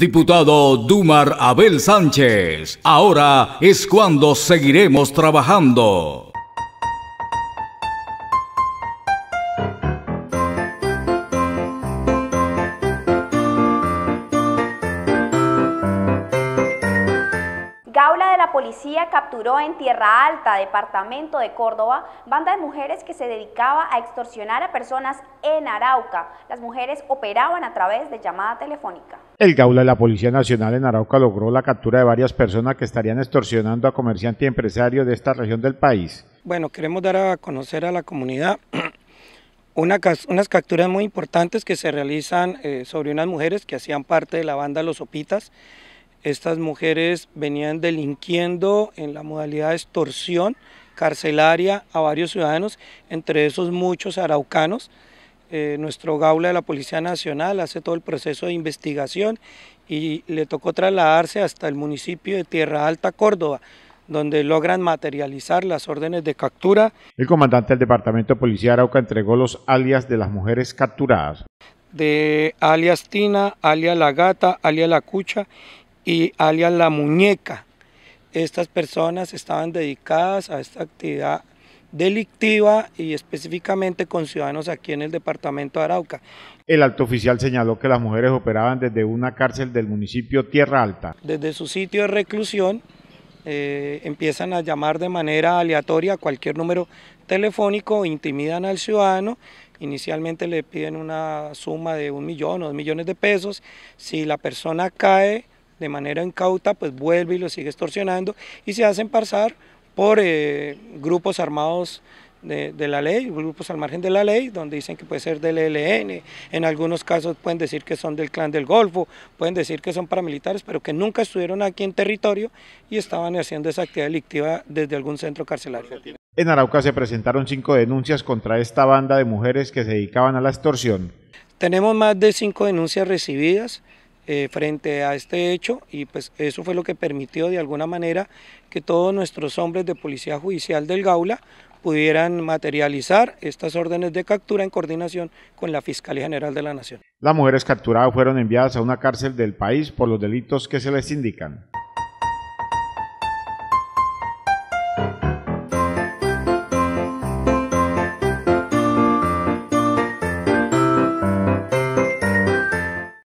Diputado Dumar Abel Sánchez, ahora es cuando seguiremos trabajando. policía capturó en Tierra Alta, departamento de Córdoba, banda de mujeres que se dedicaba a extorsionar a personas en Arauca. Las mujeres operaban a través de llamada telefónica. El Gaula de la Policía Nacional en Arauca logró la captura de varias personas que estarían extorsionando a comerciantes y empresarios de esta región del país. Bueno, queremos dar a conocer a la comunidad unas capturas muy importantes que se realizan eh, sobre unas mujeres que hacían parte de la banda Los Opitas. Estas mujeres venían delinquiendo en la modalidad de extorsión carcelaria a varios ciudadanos, entre esos muchos araucanos. Eh, nuestro gaula de la Policía Nacional hace todo el proceso de investigación y le tocó trasladarse hasta el municipio de Tierra Alta, Córdoba, donde logran materializar las órdenes de captura. El comandante del Departamento de Policía Arauca entregó los alias de las mujeres capturadas. De alias Tina, alias La Gata, alias La Cucha y alias La Muñeca. Estas personas estaban dedicadas a esta actividad delictiva y específicamente con ciudadanos aquí en el departamento de Arauca. El alto oficial señaló que las mujeres operaban desde una cárcel del municipio Tierra Alta. Desde su sitio de reclusión eh, empiezan a llamar de manera aleatoria a cualquier número telefónico, intimidan al ciudadano, inicialmente le piden una suma de un millón o dos millones de pesos, si la persona cae de manera incauta, pues vuelve y lo sigue extorsionando y se hacen pasar por eh, grupos armados de, de, la ley, grupos al margen de la ley, donde dicen que puede ser del ELN, en algunos casos pueden decir que son del clan del Golfo, pueden decir que son paramilitares, pero que nunca estuvieron aquí en territorio y estaban haciendo esa actividad delictiva desde algún centro carcelario. En Arauca se presentaron cinco denuncias contra esta banda de mujeres que se dedicaban a la extorsión. Tenemos más de cinco denuncias recibidas, eh, frente a este hecho y pues eso fue lo que permitió de alguna manera que todos nuestros hombres de Policía Judicial del Gaula pudieran materializar estas órdenes de captura en coordinación con la Fiscalía General de la Nación. Las mujeres capturadas fueron enviadas a una cárcel del país por los delitos que se les indican.